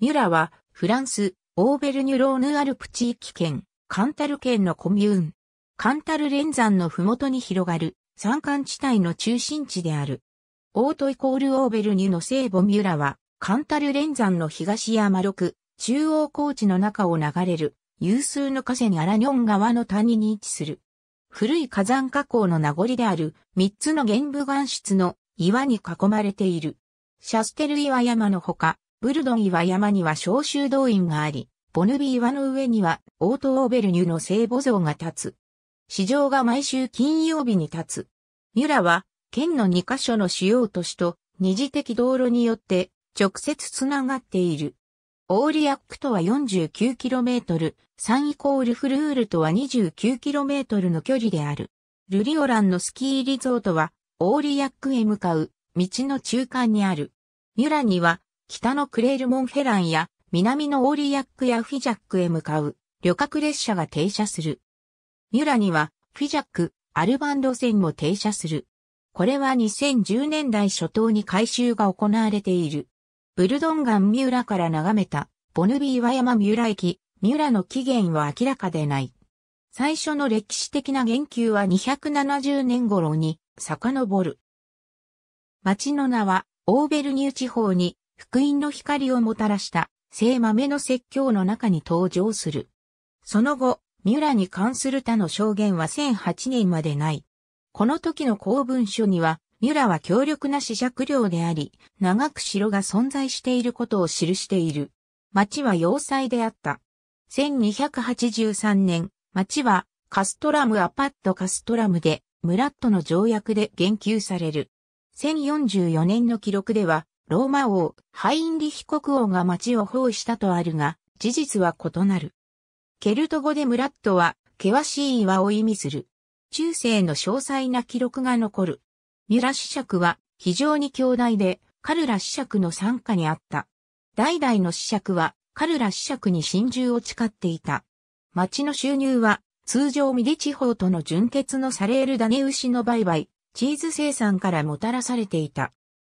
ミュラは、フランス、オーベルニュローヌアルプ地域圏、カンタル県のコミューン。カンタル連山の麓に広がる山間地帯の中心地である。オートイコールオーベルニュの聖母ミュラは、カンタル連山の東山六、中央高地の中を流れる、有数の河川にアラニョン川の谷に位置する。古い火山火口の名残である、三つの玄武岩質の岩に囲まれている。シャステル岩山のほか、ブルドン岩山には召集動員があり、ボヌビ岩の上にはオート・オーベルニュの聖母像が立つ。市場が毎週金曜日に立つ。ミュラは、県の2カ所の主要都市と二次的道路によって直接つながっている。オーリアックとは 49km、サンイコールフルールとは 29km の距離である。ルリオランのスキーリゾートは、オーリアックへ向かう道の中間にある。ミュラには北のクレールモンヘランや南のオーリヤックやフィジャックへ向かう旅客列車が停車する。ミュラにはフィジャック、アルバン路線も停車する。これは2010年代初頭に改修が行われている。ブルドンガンミュラから眺めたボヌビーワ山ミュラ駅、ミュラの起源は明らかでない。最初の歴史的な言及は270年頃に遡る。町の名はオーベルニュ地方に福音の光をもたらした聖豆の説教の中に登場する。その後、ミュラに関する他の証言は1008年までない。この時の公文書には、ミュラは強力な死尺量であり、長く城が存在していることを記している。町は要塞であった。1283年、町はカストラムアパッドカストラムで、ムラットの条約で言及される。1044年の記録では、ローマ王、ハインリヒ国王が町を包囲したとあるが、事実は異なる。ケルト語でムラットは、険しい岩を意味する。中世の詳細な記録が残る。ミュラ子爵は非常に強大で、カルラ子爵の参加にあった。代々の子爵は、カルラ子爵に真珠を誓っていた。町の収入は、通常ミリ地方との純血のサレールダネ牛の売買、チーズ生産からもたらされていた。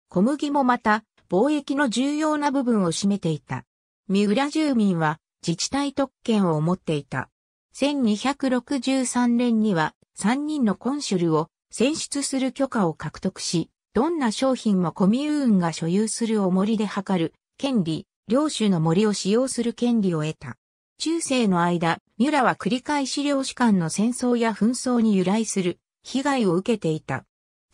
小麦もまた、貿易の重要な部分を占めていた。三浦住民は自治体特権を持っていた。1263年には3人のコンシュルを選出する許可を獲得し、どんな商品もコミューンが所有するお森で測る権利、領主の森を使用する権利を得た。中世の間、ミュラは繰り返し領主間の戦争や紛争に由来する被害を受けていた。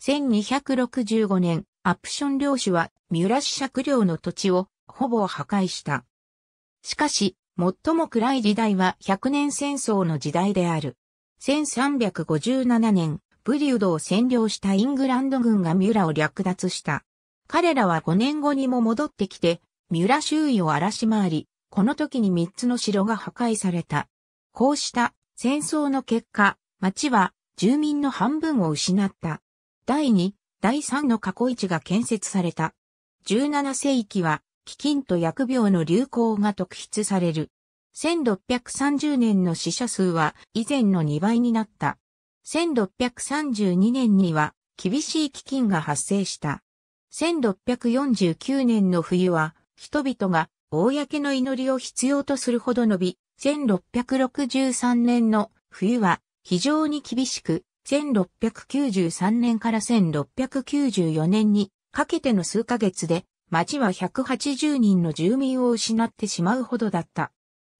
1265年、アプション領主は三浦市借領の土地をほぼ破壊した。しかし、最も暗い時代は100年戦争の時代である。1357年、ブリュードを占領したイングランド軍が三浦を略奪した。彼らは5年後にも戻ってきて、三浦周囲を荒らし回り、この時に3つの城が破壊された。こうした戦争の結果、町は住民の半分を失った。第2、第3の過去市が建設された。17世紀は、飢饉と薬病の流行が特筆される。1630年の死者数は以前の2倍になった。1632年には厳しい飢饉が発生した。1649年の冬は人々が公の祈りを必要とするほど伸び、1663年の冬は非常に厳しく、1693年から1694年にかけての数ヶ月で、町は180人の住民を失ってしまうほどだった。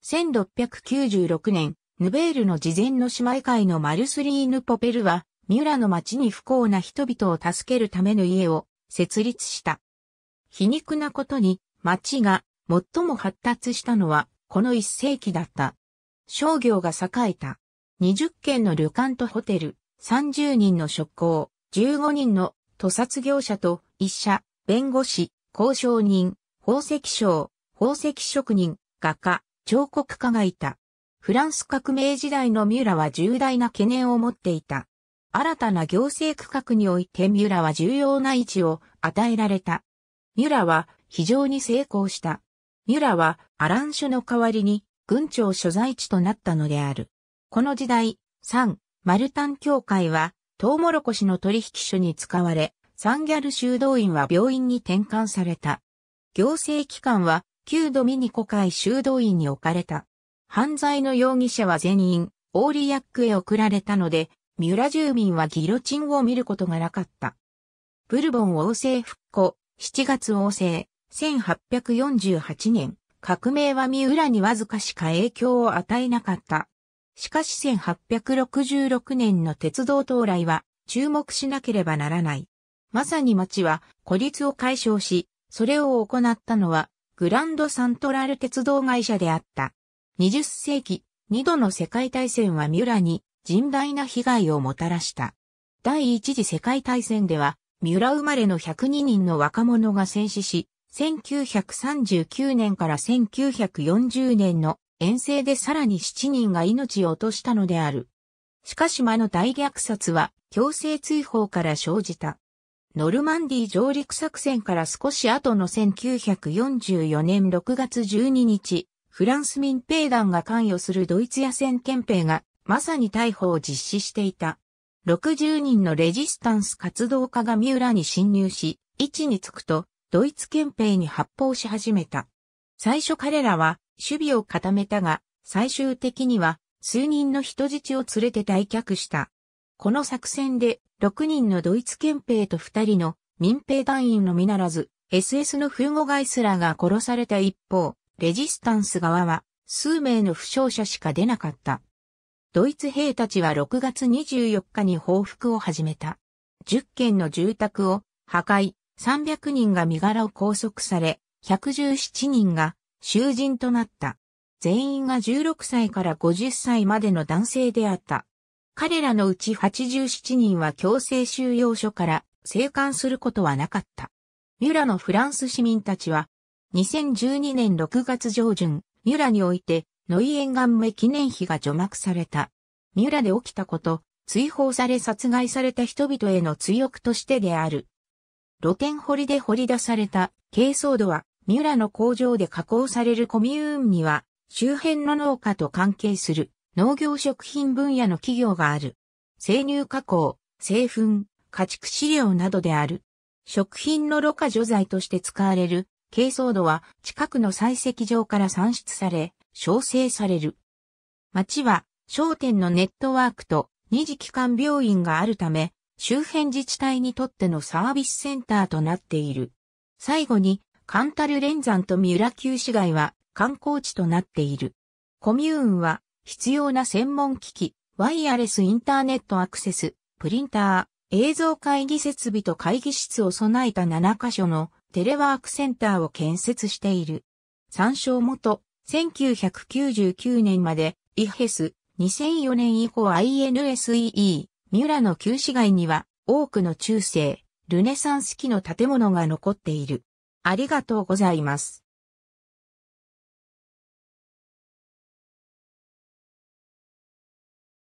1696年、ヌベールの事前の姉妹会のマルスリーヌ・ポペルは、ミュラの町に不幸な人々を助けるための家を設立した。皮肉なことに、町が最も発達したのは、この一世紀だった。商業が栄えた。20軒の旅館とホテル、30人の職工、15人の屠殺業者と医者、弁護士、交渉人、宝石商、宝石職人、画家、彫刻家がいた。フランス革命時代のミュラは重大な懸念を持っていた。新たな行政区画においてミュラは重要な位置を与えられた。ミュラは非常に成功した。ミュラはアラン種の代わりに軍庁所在地となったのである。この時代、サン・マルタン教会はトウモロコシの取引所に使われ、サンギャル修道院は病院に転換された。行政機関は旧ドミニコ会修道院に置かれた。犯罪の容疑者は全員、オーリヤックへ送られたので、三浦住民はギロチンを見ることがなかった。ブルボン王政復古、7月王政、1848年、革命は三浦にわずかしか影響を与えなかった。しかし1866年の鉄道到来は注目しなければならない。まさに町は孤立を解消し、それを行ったのはグランドサントラル鉄道会社であった。20世紀、2度の世界大戦は三浦に甚大な被害をもたらした。第一次世界大戦では、三浦生まれの102人の若者が戦死し、1939年から1940年の遠征でさらに7人が命を落としたのである。しかし魔の大虐殺は強制追放から生じた。ノルマンディ上陸作戦から少し後の1944年6月12日、フランス民兵団が関与するドイツ野戦憲兵がまさに逮捕を実施していた。60人のレジスタンス活動家が三浦に侵入し、位置につくと、ドイツ憲兵に発砲し始めた。最初彼らは守備を固めたが、最終的には数人の人質を連れて退却した。この作戦で6人のドイツ憲兵と2人の民兵団員のみならず、SS の風ーガイスラーが殺された一方、レジスタンス側は数名の負傷者しか出なかった。ドイツ兵たちは6月24日に報復を始めた。10件の住宅を破壊、300人が身柄を拘束され、117人が囚人となった。全員が16歳から50歳までの男性であった。彼らのうち87人は強制収容所から生還することはなかった。ミュラのフランス市民たちは、2012年6月上旬、ミュラにおいて、ノイエンガムメ記念碑が除幕された。ミュラで起きたこと、追放され殺害された人々への追憶としてである。露天掘りで掘り出された、軽装土は、ミュラの工場で加工されるコミューンには、周辺の農家と関係する。農業食品分野の企業がある。生乳加工、製粉、家畜飼料などである。食品のろ過除剤として使われる、珪藻土は近くの採石場から産出され、焼成される。町は商店のネットワークと二次機関病院があるため、周辺自治体にとってのサービスセンターとなっている。最後に、カンタル連山と三浦旧市街は観光地となっている。コミューンは必要な専門機器、ワイヤレスインターネットアクセス、プリンター、映像会議設備と会議室を備えた7カ所のテレワークセンターを建設している。参照元、1999年まで、イヘス、2004年以降 INSEE、三浦の旧市街には多くの中世、ルネサンス期の建物が残っている。ありがとうございます。